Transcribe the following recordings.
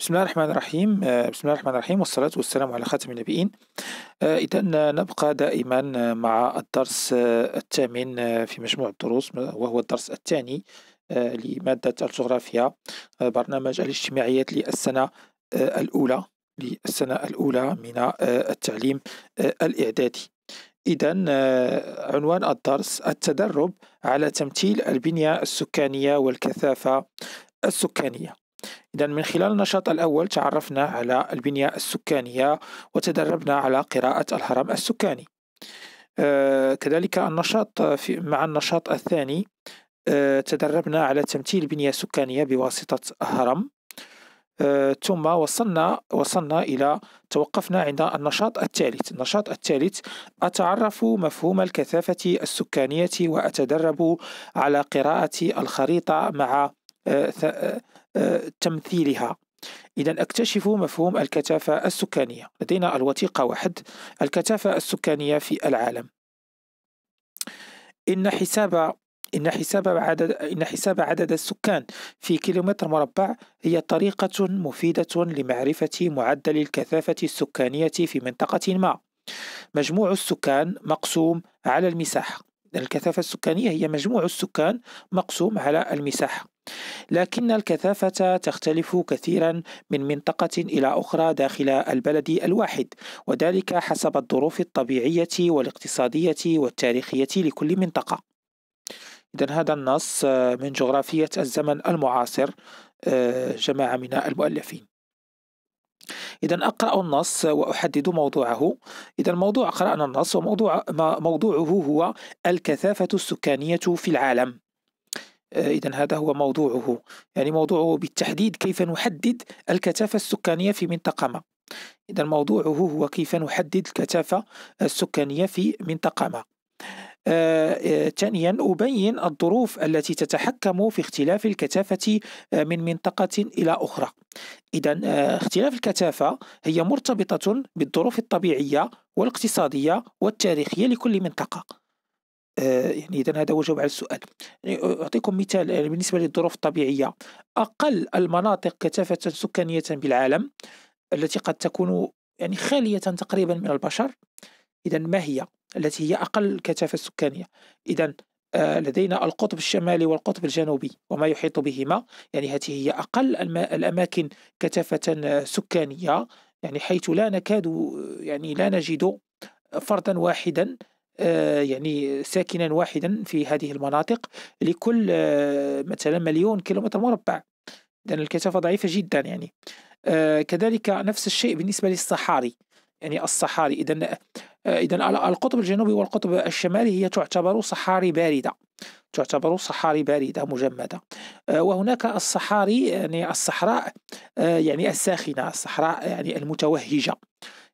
بسم الله الرحمن الرحيم آه، بسم الله الرحمن الرحيم والصلاة والسلام على خاتم النبيين آه، إذا نبقى دائما مع الدرس آه، الثامن في مجموع الدروس وهو الدرس الثاني لمادة الجغرافيا برنامج الاجتماعيات للسنة الأولى للسنة الأولى من التعليم الإعدادي إذا عنوان الدرس التدرب على تمثيل البنية السكانية والكثافة السكانية إذا من خلال النشاط الأول تعرفنا على البنية السكانية وتدربنا على قراءة الهرم السكاني آه، كذلك النشاط في مع النشاط الثاني آه، تدربنا على تمثيل بنية سكانية بواسطة هرم آه، ثم وصلنا وصلنا إلى توقفنا عند النشاط الثالث النشاط الثالث أتعرف مفهوم الكثافة السكانية وأتدرب على قراءة الخريطة مع تمثيلها إذا أكتشف مفهوم الكثافة السكانية لدينا الوثيقة واحد الكثافة السكانية في العالم إن حساب إن حساب عدد إن حساب عدد السكان في كيلومتر مربع هي طريقة مفيدة لمعرفة معدل الكثافة السكانية في منطقة ما. مجموع السكان مقسوم على المساحة الكثافة السكانية هي مجموع السكان مقسوم على المساحة لكن الكثافة تختلف كثيرا من منطقة إلى أخرى داخل البلد الواحد وذلك حسب الظروف الطبيعية والاقتصادية والتاريخية لكل منطقة إذا هذا النص آه، من جغرافية الزمن المعاصر آه، جماعة من المؤلفين إذا أقرأ النص وأحدد موضوعه إذا موضوع قرأنا النص وموضوع موضوعه هو الكثافة السكانية في العالم آه، إذا هذا هو موضوعه يعني موضوعه بالتحديد كيف نحدد الكثافة السكانية في منطقة ما إذا موضوعه هو كيف نحدد الكثافة السكانية في منطقة ما ثانيا آه، آه، أبين الظروف التي تتحكم في اختلاف الكثافة آه، من منطقة إلى أخرى إذا اختلاف الكثافة هي مرتبطة بالظروف الطبيعية والاقتصادية والتاريخية لكل منطقة يعني اذا هذا هو جواب على السؤال يعني اعطيكم مثال يعني بالنسبه للظروف الطبيعيه اقل المناطق كثافه سكانيه بالعالم التي قد تكون يعني خاليه تقريبا من البشر اذا ما هي التي هي أقل كثافة سكانية إذا آه، لدينا القطب الشمالي والقطب الجنوبي وما يحيط بهما يعني هذه هي أقل الأماكن كثافة آه، سكانية يعني حيث لا نكاد آه، يعني لا نجد فردا واحدا يعني ساكنا واحدا في هذه المناطق لكل مثلا مليون كيلومتر مربع لأن الكثافة ضعيفة جدا يعني كذلك نفس الشيء بالنسبة للصحاري يعني الصحاري إذا آه، إذا القطب الجنوبي والقطب الشمالي هي تعتبر صحاري باردة تعتبر صحاري باردة مجمدة آه، وهناك الصحاري يعني الصحراء آه، يعني الساخنة الصحراء يعني المتوهجة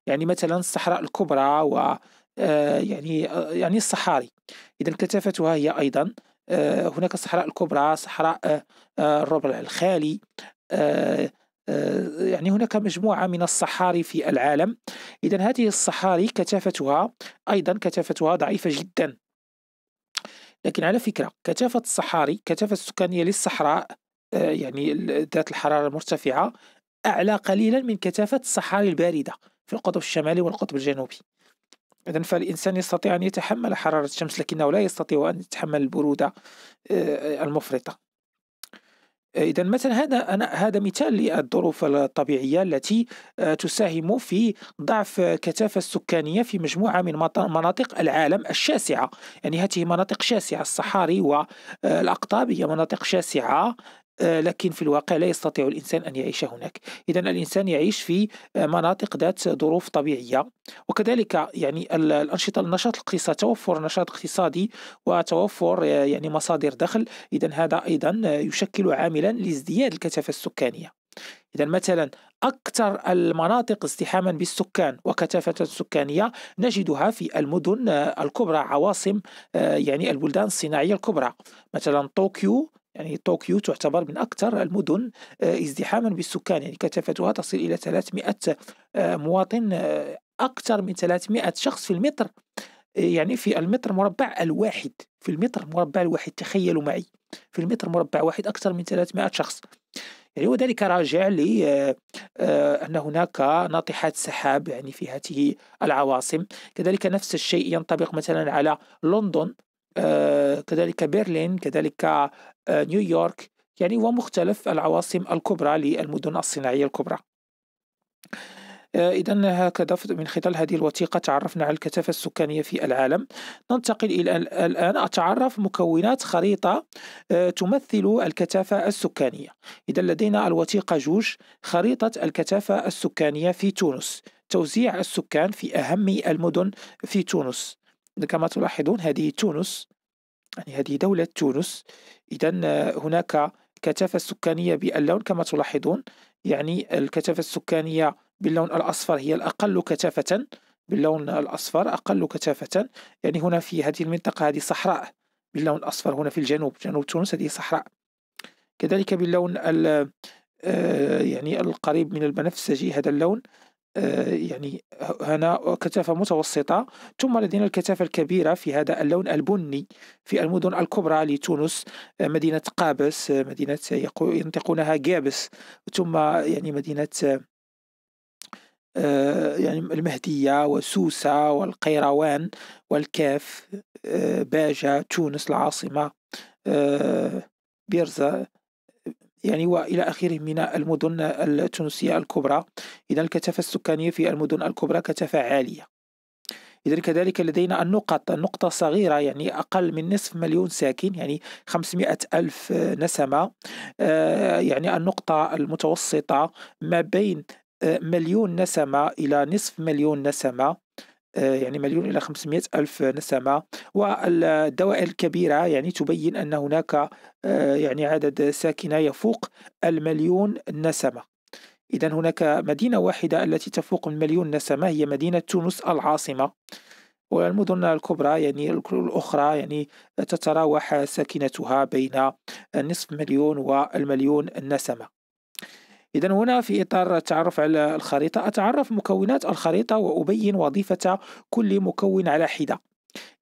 يعني مثلا الصحراء الكبرى و يعني يعني الصحاري إذا كثافتها هي أيضا هناك الصحراء الكبرى صحراء الربع الخالي آه، يعني هناك مجموعة من الصحاري في العالم إذا هذه الصحاري كثافتها أيضا كثافتها ضعيفة جدا لكن على فكرة كثافة الصحاري كثافة السكانية للصحراء آه، يعني ذات الحرارة المرتفعة أعلى قليلا من كثافة الصحاري الباردة في القطب الشمالي والقطب الجنوبي إذا فالإنسان يستطيع أن يتحمل حرارة الشمس لكنه لا يستطيع أن يتحمل البرودة آه، المفرطة اذا مثلا هذا انا هذا مثال للظروف الطبيعيه التي آه، تساهم في ضعف كثافه السكانيه في مجموعه من مناطق العالم الشاسعه يعني هذه مناطق شاسعه الصحاري والاقطاب آه، هي مناطق شاسعه آه، لكن في الواقع لا يستطيع الإنسان أن يعيش هناك إذا الإنسان يعيش في آه، مناطق ذات ظروف طبيعية وكذلك يعني الأنشطة النشاط الاقتصادي توفر نشاط اقتصادي وتوفر آه، يعني مصادر دخل إذا هذا أيضا يشكل عاملا لازدياد الكثافة السكانية إذا مثلا أكثر المناطق ازدحاما بالسكان وكثافة سكانية نجدها في المدن الكبرى عواصم يعني البلدان الصناعية الكبرى مثلا طوكيو يعني طوكيو تعتبر من أكثر المدن آه، ازدحاما بالسكان يعني كثافتها تصل إلى 300 آه، مواطن آه، أكثر من 300 شخص في المتر يعني في المتر مربع الواحد في المتر مربع الواحد تخيلوا معي في المتر مربع واحد أكثر من 300 شخص يعني وذلك راجع ل أن هناك ناطحات سحاب يعني في هذه العواصم كذلك نفس الشيء ينطبق مثلا على لندن آه، كذلك برلين كذلك آه، نيويورك يعني ومختلف العواصم الكبرى للمدن الصناعية الكبرى آه، إذا هكذا من خلال هذه الوثيقة تعرفنا على الكثافة السكانية في العالم ننتقل إلى الآن أتعرف مكونات خريطة تمثل الكثافة السكانية إذا لدينا الوثيقة جوج خريطة الكثافة السكانية في تونس توزيع السكان في أهم المدن في تونس كما تلاحظون هذه تونس يعني هذه دولة تونس إذا آه، هناك كثافة سكانية باللون كما تلاحظون يعني الكثافة السكانية باللون الأصفر هي الأقل كثافة باللون الأصفر أقل كثافة يعني هنا في هذه المنطقة هذه صحراء باللون الأصفر هنا في الجنوب جنوب تونس هذه صحراء كذلك باللون آه، يعني القريب من البنفسجي هذا اللون آه، يعني هنا كثافة متوسطة ثم لدينا الكثافة الكبيرة في هذا اللون البني في المدن الكبرى لتونس آه، مدينة قابس آه، مدينة ينطقونها جابس ثم يعني مدينة يعني المهدية وسوسة والقيروان والكاف باجة تونس العاصمة بيرزا يعني والى اخره من المدن التونسيه الكبرى اذا الكثافه السكانيه في المدن الكبرى كثافه عاليه إذا كذلك لدينا النقط نقطة صغيرة يعني أقل من نصف مليون ساكن يعني 500 ألف نسمة آه، يعني النقطة المتوسطة ما بين آه، مليون نسمة إلى نصف مليون نسمة آه، يعني مليون إلى 500 ألف نسمة والدوائر الكبيرة يعني تبين أن هناك آه، يعني عدد ساكنة يفوق المليون نسمة إذا هناك مدينة واحدة التي تفوق المليون نسمة هي مدينة تونس العاصمة والمدن الكبرى يعني الأخرى يعني تتراوح ساكنتها بين نصف مليون والمليون نسمة إذا هنا في إطار التعرف على الخريطة أتعرف مكونات الخريطة وأبين وظيفة كل مكون على حدة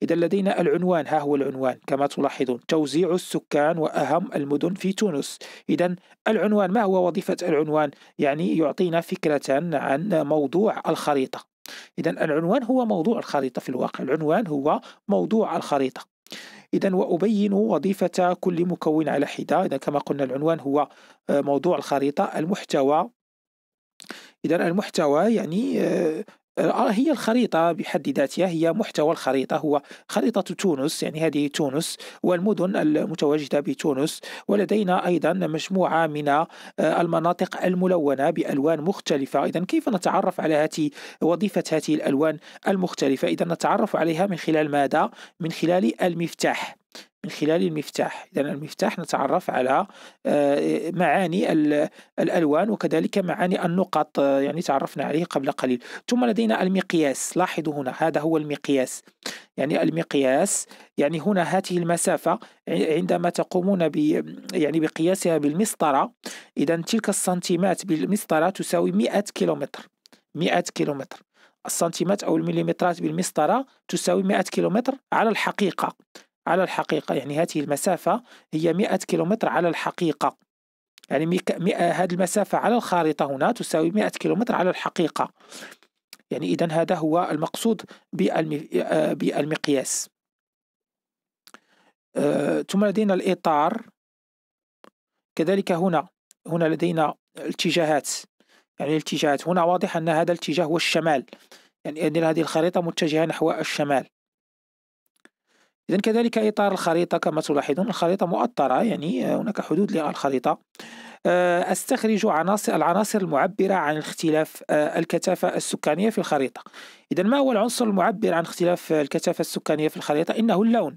إذا لدينا العنوان ها هو العنوان كما تلاحظون توزيع السكان وأهم المدن في تونس إذا العنوان ما هو وظيفة العنوان يعني يعطينا فكرة عن موضوع الخريطة إذا العنوان هو موضوع الخريطة في الواقع العنوان هو موضوع الخريطة إذا وأبين وظيفة كل مكون على حدة إذا كما قلنا العنوان هو آه، موضوع الخريطة المحتوى إذا المحتوى يعني آه، آه، هي الخريطة بحد ذاتها هي محتوى الخريطة هو خريطة تونس يعني هذه تونس والمدن المتواجدة بتونس ولدينا أيضا مجموعة من آه، المناطق الملونة بألوان مختلفة إذا كيف نتعرف على هذه وظيفة هذه الألوان المختلفة إذا نتعرف عليها من خلال ماذا؟ من خلال المفتاح من خلال المفتاح إذا المفتاح نتعرف على آه، معاني الألوان وكذلك معاني النقط آه، يعني تعرفنا عليه قبل قليل ثم لدينا المقياس لاحظوا هنا هذا هو المقياس يعني المقياس يعني هنا هذه المسافة عندما تقومون ب يعني بقياسها بالمسطرة إذا تلك السنتيمات بالمسطرة تساوي 100 كيلومتر 100 كيلومتر السنتيمات أو المليمترات بالمسطرة تساوي 100 كيلومتر على الحقيقة على الحقيقة يعني هذه المسافة هي 100 كيلومتر على الحقيقة يعني مئة... هذه المسافة على الخارطة هنا تساوي 100 كيلومتر على الحقيقة يعني إذا هذا هو المقصود آه، بالمقياس آه، ثم لدينا الإطار كذلك هنا هنا لدينا الاتجاهات يعني الاتجاهات هنا واضح أن هذا الاتجاه هو الشمال يعني هذه الخريطة متجهة نحو الشمال إذا كذلك إطار الخريطة كما تلاحظون الخريطة مؤطرة يعني هناك حدود للخريطة آه، استخرج عناصر العناصر المعبرة عن اختلاف آه، الكثافة السكانية في الخريطة إذا ما هو العنصر المعبر عن اختلاف الكثافة السكانية في الخريطة إنه اللون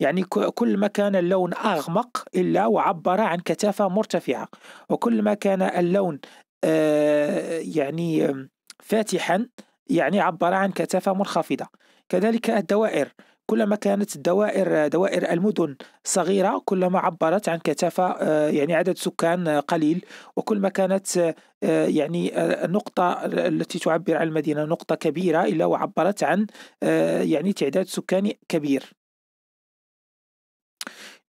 يعني كل ما كان اللون أغمق إلا وعبر عن كثافة مرتفعة وكل ما كان اللون آه، يعني فاتحا يعني عبر عن كثافة منخفضة كذلك الدوائر كلما كانت دوائر دوائر المدن صغيره كلما عبرت عن كثافه آه، يعني عدد سكان آه، قليل وكلما كانت آه، يعني النقطة التي تعبر عن المدينة نقطة كبيرة إلا وعبرت عن يعني تعداد سكاني كبير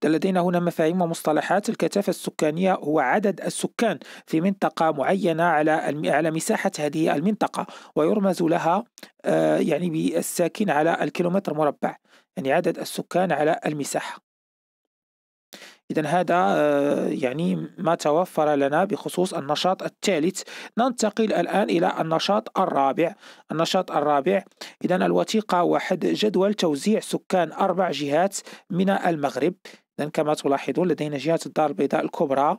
لدينا هنا مفاهيم ومصطلحات الكثافة السكانية هو عدد السكان في منطقة معينة على على مساحة هذه المنطقة ويرمز لها آه، يعني بالساكن على الكيلومتر مربع يعني عدد السكان على المساحة إذا هذا آه، يعني ما توفر لنا بخصوص النشاط الثالث ننتقل الآن إلى النشاط الرابع النشاط الرابع إذا الوثيقة واحد جدول توزيع سكان أربع جهات من المغرب إذن كما تلاحظون لدينا جهة الدار البيضاء الكبرى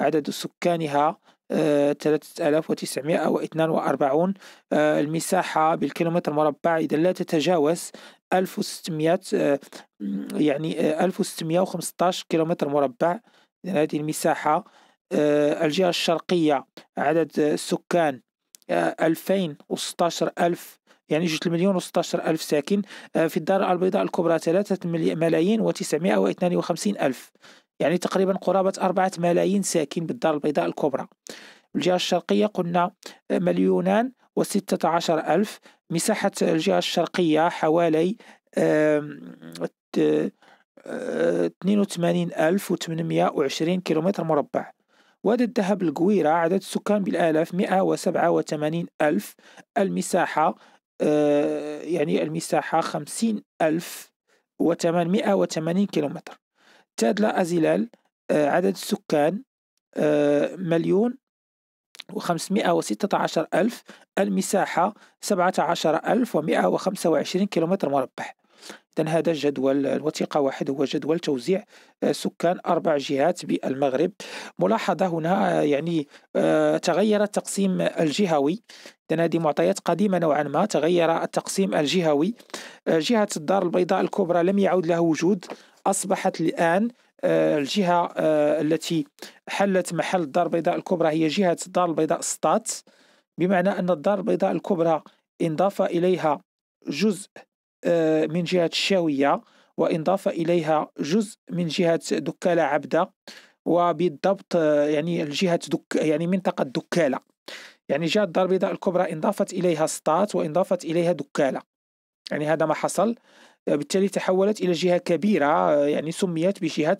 عدد سكانها 3942 آه، آه، المساحة بالكيلومتر مربع إذا لا تتجاوز 1600 آه، يعني 1615 كيلومتر مربع هذه المساحة الجهة الشرقية عدد السكان 2016 ألف يعني جوج مليون و ألف ساكن آه، في الدار البيضاء الكبرى ثلاثة ملايين و وخمسين ألف يعني تقريبا قرابة أربعة ملايين ساكن بالدار البيضاء الكبرى الجهة الشرقية قلنا آه، مليونان وستة عشر ألف مساحة الجهة الشرقية حوالي 82820 آه، كيلومتر مربع وادي الذهب القويرة عدد السكان بالآلاف 187 ألف المساحة آه، يعني المساحة خمسين ألف وثمانمائة وثمانين كيلومتر تادلا أزيلال آه، عدد السكان آه، مليون وخمسمائة وستة عشر ألف المساحة سبعة عشر ألف ومائة وخمسة وعشرين كيلومتر مربع إذا هذا جدول الوثيقة واحد هو جدول توزيع آه، سكان أربع جهات بالمغرب ملاحظة هنا آه، يعني آه، تغير التقسيم الجهوي إذا هذه معطيات قديمة نوعا ما تغير التقسيم الجهوي جهة الدار البيضاء الكبرى لم يعود لها وجود أصبحت الآن الجهة التي حلت محل الدار البيضاء الكبرى هي جهة الدار البيضاء ستات بمعنى أن الدار البيضاء الكبرى انضاف إليها جزء آه، من جهة الشاوية وإنضاف إليها جزء من جهة دكالة عبدة وبالضبط آه، يعني الجهة دك يعني منطقة دكالة يعني جهة الدار البيضاء الكبرى انضافت إليها سطات وانضافت إليها دكالة يعني هذا ما حصل آه، بالتالي تحولت إلى جهة كبيرة يعني سميت بجهة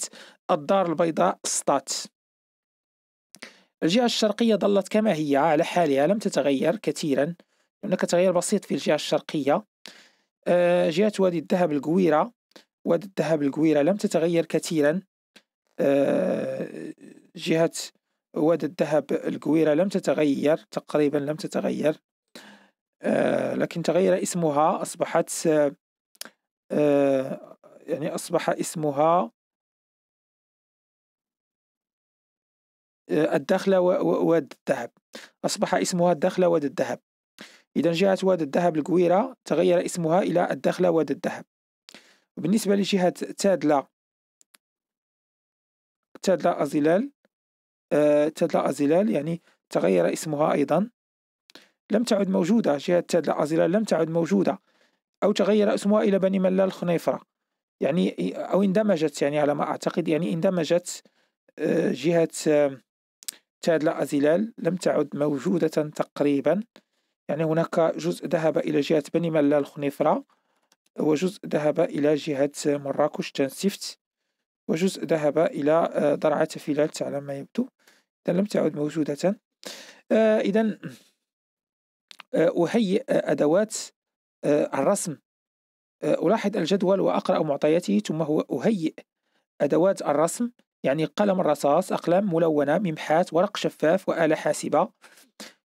الدار البيضاء سطات الجهة الشرقية ظلت كما هي على حالها لم تتغير كثيرا هناك تغيير بسيط في الجهة الشرقية آه، جهة وادي الذهب القويرة وادي الذهب القويرة لم تتغير كثيرا آه، جهة وادي الذهب القويرة لم تتغير تقريبا لم تتغير آه، لكن تغير اسمها أصبحت يعني أصبح اسمها الدخلة واد الذهب أصبح اسمها الدخلة واد الذهب إذا جهة واد الذهب الكويرة تغير اسمها إلى الداخلة واد الذهب وبالنسبة لجهة تادلا تادلا أزلال آه تادلا أزلال يعني تغير اسمها أيضا لم تعد موجودة جهة تادلا أزلال لم تعد موجودة أو تغير اسمها إلى بني ملال خنيفرة يعني أو اندمجت يعني على ما أعتقد يعني اندمجت آه، جهة تادلا أزلال لم تعد موجودة تقريبا يعني هناك جزء ذهب إلى جهة بني ملال خنيفرة وجزء ذهب إلى جهة مراكش تنسفت وجزء ذهب إلى آه، درعة فيلات على ما يبدو إذا لم تعد موجودة آه، إذا آه، أهيئ أدوات الرسم ألاحظ الجدول وأقرأ معطياته ثم هو أهيئ أدوات الرسم يعني قلم الرصاص أقلام ملونة ممحات ورق شفاف وآلة حاسبة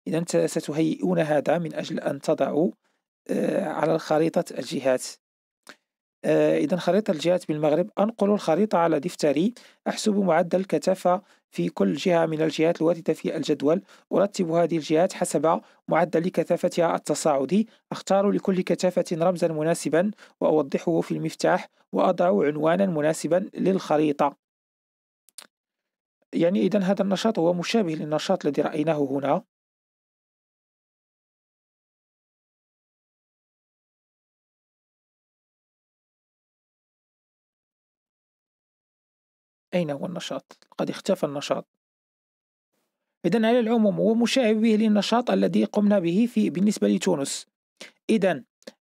إذا ستهيئون هذا من أجل أن تضعوا آه، على الخريطة الجهات آه، إذا خريطة الجهات بالمغرب أنقل الخريطة على دفتري أحسب معدل الكثافة في كل جهة من الجهات الواردة في الجدول أرتب هذه الجهات حسب معدل كثافتها التصاعدي أختار لكل كثافة رمزا مناسبا وأوضحه في المفتاح وأضع عنوانا مناسبا للخريطة يعني إذا هذا النشاط هو مشابه للنشاط الذي رأيناه هنا أين هو النشاط؟ قد اختفى النشاط إذا على العموم هو مشابه للنشاط الذي قمنا به في بالنسبة لتونس إذا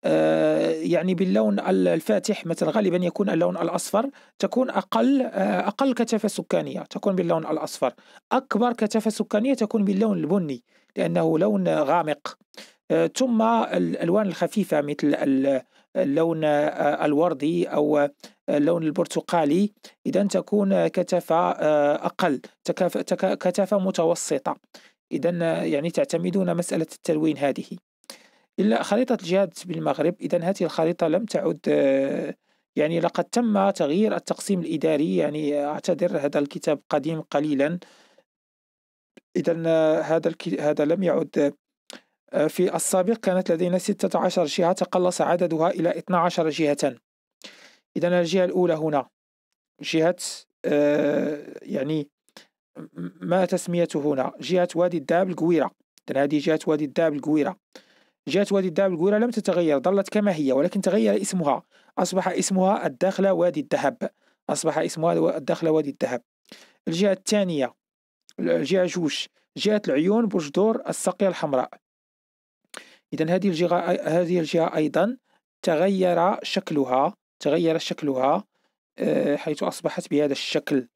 آه يعني باللون الفاتح مثلا غالبا يكون اللون الاصفر تكون اقل آه اقل كثافه سكانيه تكون باللون الاصفر اكبر كثافه سكانيه تكون باللون البني لانه لون غامق آه ثم الالوان الخفيفه مثل اللون آه، الوردي أو آه، اللون البرتقالي إذا تكون كثافة آه، أقل كثافة متوسطة إذا يعني تعتمدون مسألة التلوين هذه إلا خريطة الجهاد بالمغرب إذا هذه الخريطة لم تعد يعني لقد تم تغيير التقسيم الإداري يعني أعتذر هذا الكتاب قديم قليلا إذا هذا هذا لم يعد في السابق كانت لدينا 16 جهة تقلص عددها إلى 12 جهة إذا الجهة الأولى هنا جهة آه، يعني ما تسميته هنا جهة وادي الداب القويرة إذن هذه جهة وادي الداب القويرة جهة وادي الداب القويرة لم تتغير ظلت كما هي ولكن تغير اسمها أصبح اسمها الداخلة وادي الذهب أصبح اسمها الداخلة وادي الذهب الجهة الثانية الجهة جوج جهة العيون برج دور الساقية الحمراء إذا هذه الجهة هذه الجهة أيضا تغير شكلها تغير شكلها آه، حيث أصبحت بهذا الشكل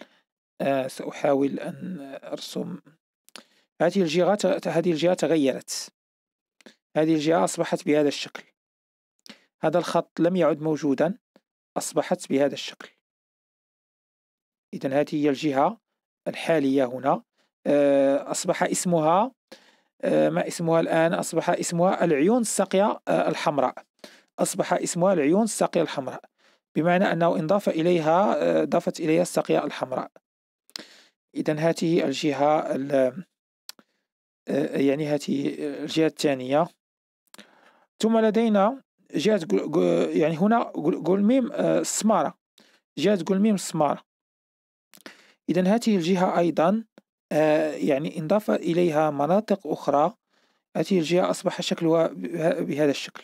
آه، سأحاول أن أرسم هذه الجهة هذه الجهة تغيرت هذه الجهة أصبحت بهذا الشكل هذا الخط لم يعد موجودا أصبحت بهذا الشكل إذا هذه هي الجهة الحالية هنا آه، أصبح اسمها آه، ما اسمها الآن أصبح اسمها العيون الساقية آه، الحمراء أصبح اسمها العيون الساقية الحمراء بمعنى أنه انضاف إليها آه، ضافت إليها الساقية الحمراء إذا هذه الجهة يعني هذه الجهة الثانية ثم لدينا جهة يعني هنا قلميم السمارة جهة قلميم السمارة إذا هذه الجهة أيضا آه، يعني انضاف إليها مناطق أخرى التي الجهة أصبح شكلها بهذا الشكل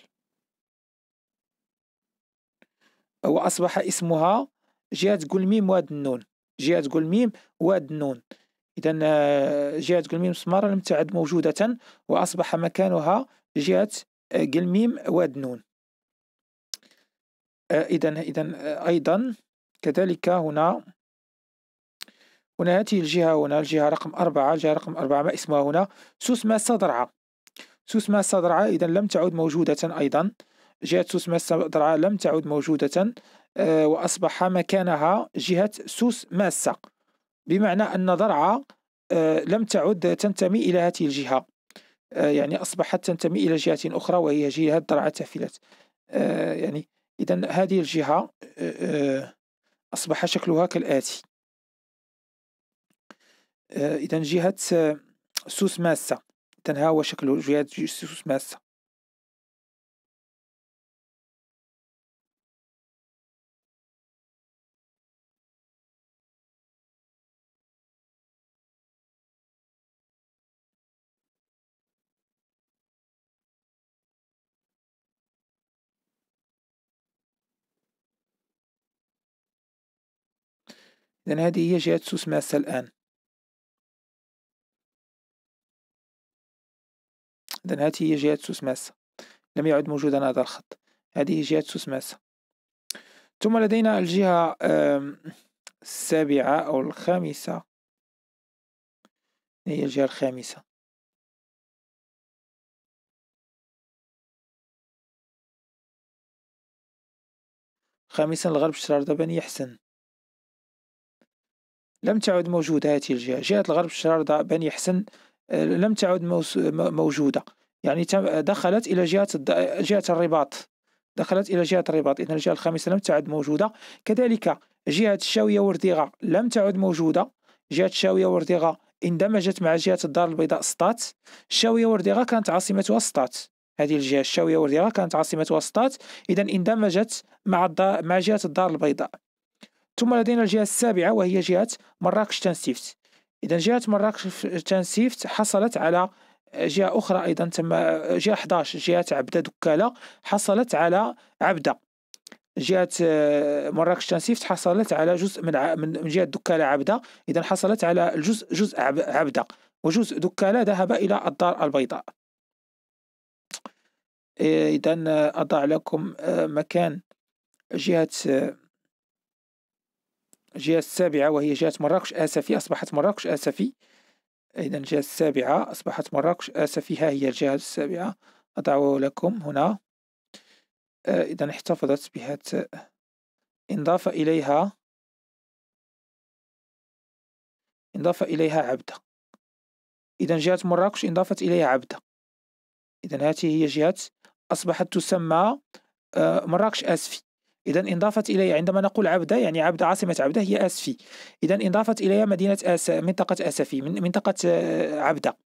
وأصبح اسمها جهة قلميم واد النون جهة قلميم واد النون إذا آه، جهة قلميم سمارة لم تعد موجودة وأصبح مكانها جهة آه، قلميم واد النون إذا إذا أيضا كذلك هنا هنا هذه الجهة هنا الجهة رقم أربعة الجهة رقم أربعة ما اسمها هنا سوسمة سوس سوسمة السدرعة إذا لم تعد موجودة أيضا جهة سوسمة السدرعة لم تعد موجودة أه وأصبح مكانها جهة سوس ماسة بمعنى أن ضرعة أه لم تعد تنتمي إلى هذه الجهة أه يعني أصبحت تنتمي إلى جهة أخرى وهي جهة ضرعة تافلات آه، يعني إذا هذه الجهة آه، آه، أصبح شكلها كالآتي آه، إذا جهة آه، سوس ماسة إذا ها هو شكله جهة سوس ماسة إذا هذه هي جهة سوس ماسة الآن إذا هذه هي جهة سوس ماسة لم يعد موجودا هذا الخط هذه جهة سوس ماسة ثم لدينا الجهة السابعة أو الخامسة هي الجهة الخامسة خامسا الغرب شراردة بني حسن لم تعد موجودة هذه الجهة جهة الغرب شراردة بني حسن آه، لم تعد موجوده يعني دخلت الى جهه جهه الرباط دخلت الى جهه الرباط اذا الجهه الخامسه لم تعد موجوده كذلك جهه الشاويه وردغه لم تعد موجوده جهه الشاويه وردغه اندمجت مع جهه الدار البيضاء سطات الشاويه وردغه كانت عاصمتها سطات هذه الجهه الشاويه وردغه كانت عاصمتها سطات اذا اندمجت مع مع جهه الدار البيضاء ثم لدينا الجهه السابعه وهي جهه مراكش تنسيفت اذا جهه مراكش تنسيفت حصلت على آه، جهه اخرى ايضا تم آه، جهه 11 جهه عبده دكاله حصلت على عبده جهه آه، مراكش تنسيفت حصلت على جزء من من جهه دكاله عبده اذا حصلت على الجزء جزء عبده وجزء دكاله ذهب الى الدار البيضاء اذا اضع لكم مكان جهه الجهة السابعة وهي جهة مراكش آسفي أصبحت مراكش آسفي إذا الجهة السابعة أصبحت مراكش آسفي ها هي الجهة السابعة أضعه لكم هنا آه، إذا احتفظت بهذا انضاف إليها انضاف إليها عبدة إذا جهة مراكش انضافت إليها عبدة إذا هذه هي جهة أصبحت تسمى آه، مراكش آسفي إذا انضافت إلي عندما نقول عبدة يعني عبدة عاصمة عبدة هي أسفي إذا انضافت إلي مدينة أس منطقة أسفي من منطقة آه، عبدة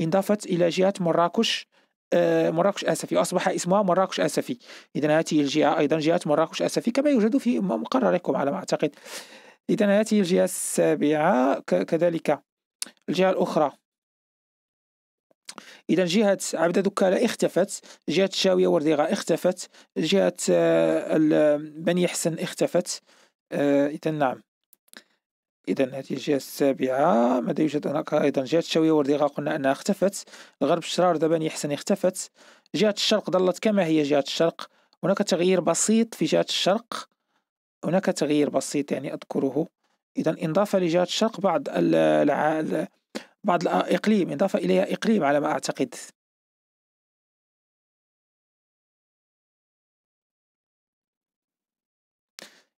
انضافت إلى جهة مراكش آه، مراكش اسفي اصبح اسمها مراكش اسفي اذا هذه الجهه ايضا جهه مراكش اسفي كما يوجد في مقرركم على ما اعتقد اذا هذه الجهه السابعه كذلك الجهه الاخرى اذا جهه عبد دكاله اختفت جهه الشاويه ورديغه اختفت جهه آه، بني حسن اختفت آه، اذا نعم اذا هذه الجهه السابعه ماذا يوجد هناك ايضا جهه الشاويه ورديغه قلنا انها اختفت الغرب ذا بني حسن اختفت جهه الشرق ظلت كما هي جهه الشرق هناك تغيير بسيط في جهه الشرق هناك تغيير بسيط يعني اذكره اذا انضاف لجهه الشرق بعض بعض الإقليم إضافة إليها إقليم على ما أعتقد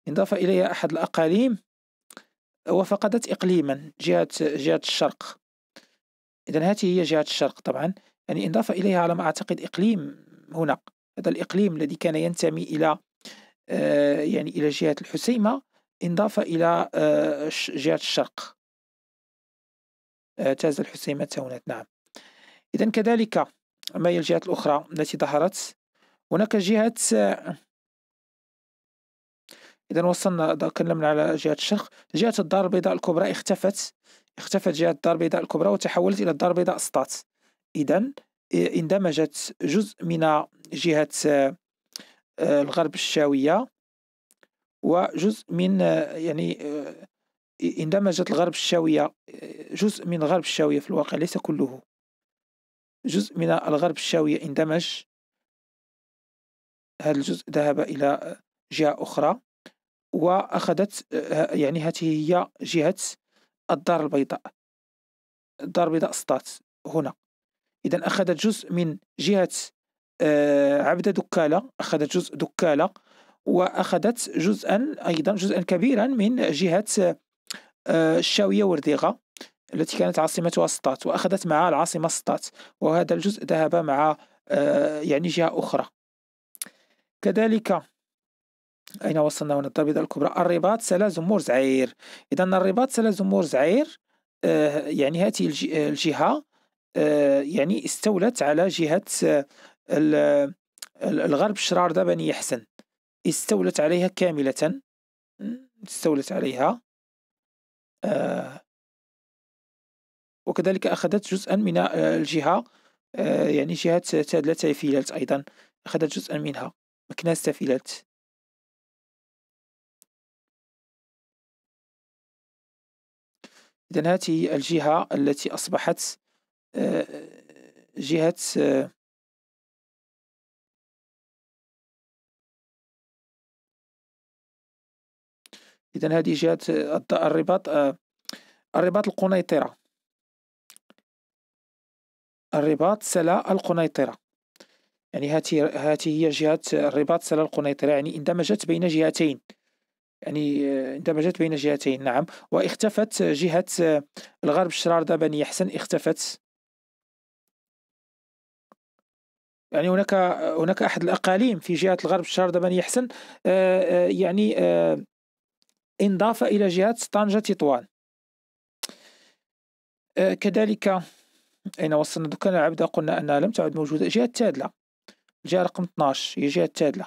إضافة إليها أحد الأقاليم وفقدت إقليما جهة جهة الشرق إذا هذه هي جهة الشرق طبعا يعني إضافة إليها على ما أعتقد إقليم هنا هذا الإقليم الذي كان ينتمي إلى آه، يعني إلى جهة الحسيمة إضافة إلى آه، جهة الشرق تاز الحسيمة تاونات نعم إذا كذلك ما هي الجهات الأخرى التي ظهرت هناك جهة إذا وصلنا تكلمنا على جهة الشرق جهة الدار البيضاء الكبرى اختفت اختفت جهة الدار البيضاء الكبرى وتحولت إلى الدار البيضاء سطات إذا اندمجت جزء من جهة آه، الغرب الشاوية وجزء من آه، يعني آه، اندمجت الغرب الشاوية جزء من غرب الشاوية في الواقع ليس كله جزء من الغرب الشاوية اندمج هذا الجزء ذهب إلى جهة أخرى وأخذت يعني هذه هي جهة الدار البيضاء الدار البيضاء سطات هنا إذا أخذت جزء من جهة آه، عبدة دكالة أخذت جزء دكالة وأخذت جزءا أيضا جزءا كبيرا من جهة آه، الشاوية ورديغة التي كانت عاصمتها سطات وأخذت معها العاصمة سطات وهذا الجزء ذهب مع آه، يعني جهة أخرى كذلك أين وصلنا من الضبيدة الكبرى الرباط سلا زمور زعير إذا الرباط سلا زمور زعير آه، يعني هذه الجهة يعني استولت على جهة الغرب شرار بني يحسن استولت عليها كاملة استولت عليها آه، وكذلك أخذت جزءا من آه، الجهة آه، يعني جهة تادلة تفيلات أيضا أخذت جزءا منها مكناس تفيلات إذا هذه الجهة التي أصبحت جهة اذا هذه جهه الرباط آه، الرباط القنيطره الرباط سلا القنيطره يعني هاتي هاتي هي جهه الرباط سلا القنيطره يعني اندمجت بين جهتين يعني اندمجت آه، بين جهتين نعم واختفت جهه آه، الغرب ده بني حسن اختفت يعني هناك هناك احد الاقاليم في جهه الغرب ده بني حسن يعني انضاف إلى جهة طنجة تطوان آه، كذلك أين وصلنا دكان العبدة قلنا أنها لم تعد موجودة جهة تادلة الجهة رقم 12 هي جهة تادلة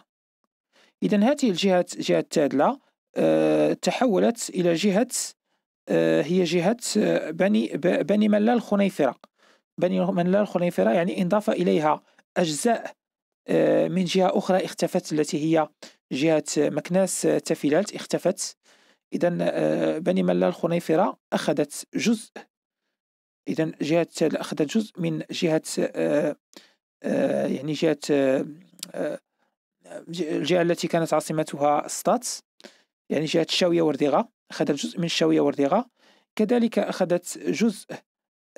إذا هذه الجهة جهة تادلة آه، تحولت إلى جهة آه، هي جهة بني بني ملال خنيفرة بني ملال خنيفرة يعني انضاف إليها أجزاء من جهة أخرى اختفت التي هي جهة مكناس تفيلات اختفت اذا آه، بني ملال خنيفره اخذت جزء اذا جهه اخذت جزء من جهه آه، آه، يعني جهه الجهه التي كانت عاصمتها سطات يعني جهه الشاويه وردغة اخذت جزء من الشاويه وردغة كذلك اخذت جزء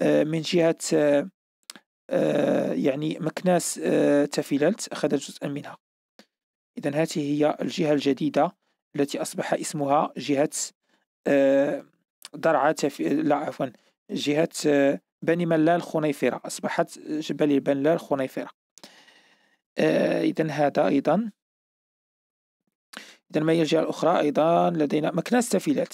من جهه يعني مكناس تافيلالت اخذت جزءا منها اذا هذه هي الجهه الجديده التي أصبح اسمها جهة آه، درعا لا عفوا جهة آه، بني ملال خنيفرة أصبحت جبل آه، بنلال خنيفرة إذا هذا أيضا إذا ما هي الجهة الأخرى أيضا لدينا مكناس تفيلات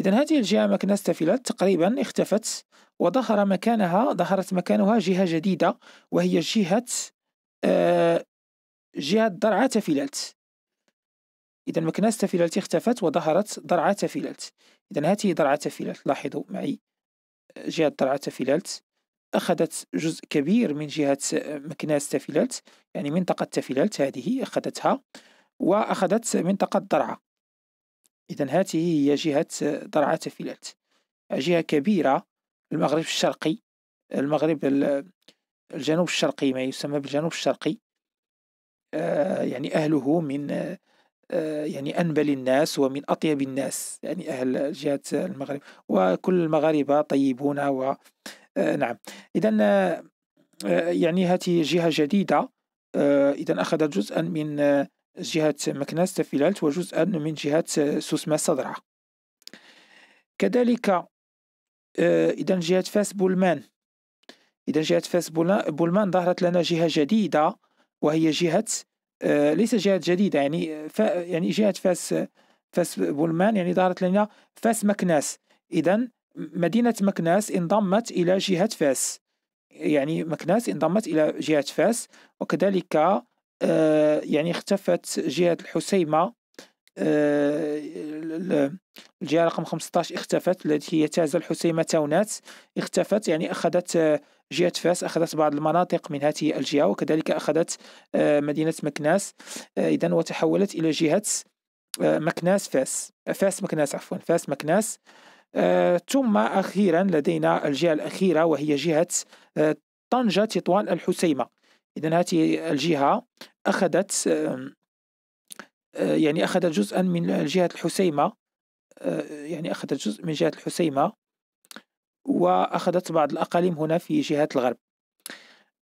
إذا هذه الجهة مكناس تفيلات تقريبا اختفت وظهر مكانها ظهرت مكانها جهة جديدة وهي جهة جهة درعا تفيلات إذا مكناس تافيلالت اختفت وظهرت درعة تافيلالت إذا هذه درعة تافيلالت لاحظوا معي جهة درعة تافيلالت أخذت جزء كبير من جهة آه، مكناس تافيلالت يعني منطقة تافيلالت هذه أخذتها وأخذت منطقة درعة إذا هذه هي جهة آه، درعة تافيلالت جهة كبيرة المغرب الشرقي المغرب الجنوب الشرقي ما يسمى بالجنوب الشرقي آه، يعني أهله من آه، يعني أنبل الناس ومن أطيب الناس يعني أهل جهة المغرب وكل المغاربة طيبون و آه، نعم إذا آه، يعني هذه جهة جديدة إذا أخذت جزءا من جهة مكناس تفيلالت وجزءا من جهة سوسمة صدرة كذلك إذا جهة فاس بولمان إذا جهة فاس بولمان ظهرت لنا جهة جديدة وهي جهة آه، ليس جهات جديده يعني ف يعني جهه فاس فاس بولمان يعني ظهرت لنا فاس مكناس اذا مدينه مكناس انضمت الى جهه فاس يعني مكناس انضمت الى جهه فاس وكذلك آه، يعني اختفت جهه الحسيمه آه، الجهه رقم 15 اختفت التي هي تازة الحسيمه تاونات اختفت يعني اخذت آه، جهه فاس اخذت بعض المناطق من هذه الجهه وكذلك اخذت آه، مدينه مكناس آه، اذا وتحولت الى جهه مكناس فاس فاس مكناس عفوا فاس مكناس ثم اخيرا لدينا الجهه الاخيره وهي جهه طنجه تطوان الحسيمه اذا هذه الجهه اخذت آه، يعني أخذ جزءا من جهة الحسيمة آه، يعني أخذت جزء من جهة الحسيمة وأخذت بعض الأقاليم هنا في جهة الغرب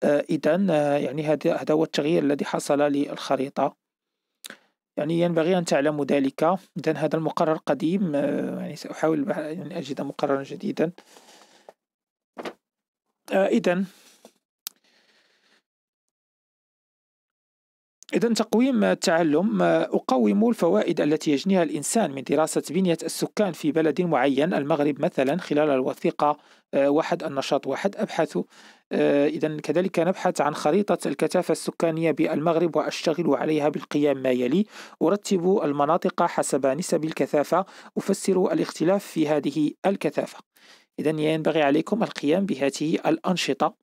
آه، إذا يعني هذا هو التغيير الذي حصل للخريطة يعني ينبغي أن تعلموا ذلك إذا هذا المقرر قديم يعني سأحاول أن يعني أجد مقررا جديدا إذا إذا تقويم التعلم أقوم الفوائد التي يجنيها الإنسان من دراسة بنية السكان في بلد معين المغرب مثلا خلال الوثيقة آه، واحد النشاط واحد أبحث آه، إذا كذلك نبحث عن خريطة الكثافة السكانية بالمغرب وأشتغل عليها بالقيام ما يلي أرتب المناطق حسب نسب الكثافة أفسر الاختلاف في هذه الكثافة إذا ينبغي عليكم القيام بهذه الأنشطة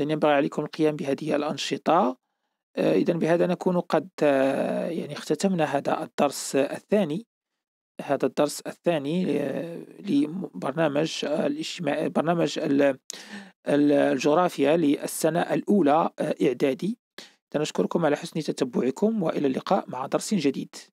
إذا ينبغي عليكم القيام بهذه الأنشطة آه، إذا بهذا نكون قد آه، يعني اختتمنا هذا الدرس الثاني هذا الدرس الثاني آه، لبرنامج الاجتماع برنامج الجغرافيا للسنة الأولى إعدادي نشكركم على حسن تتبعكم وإلى اللقاء مع درس جديد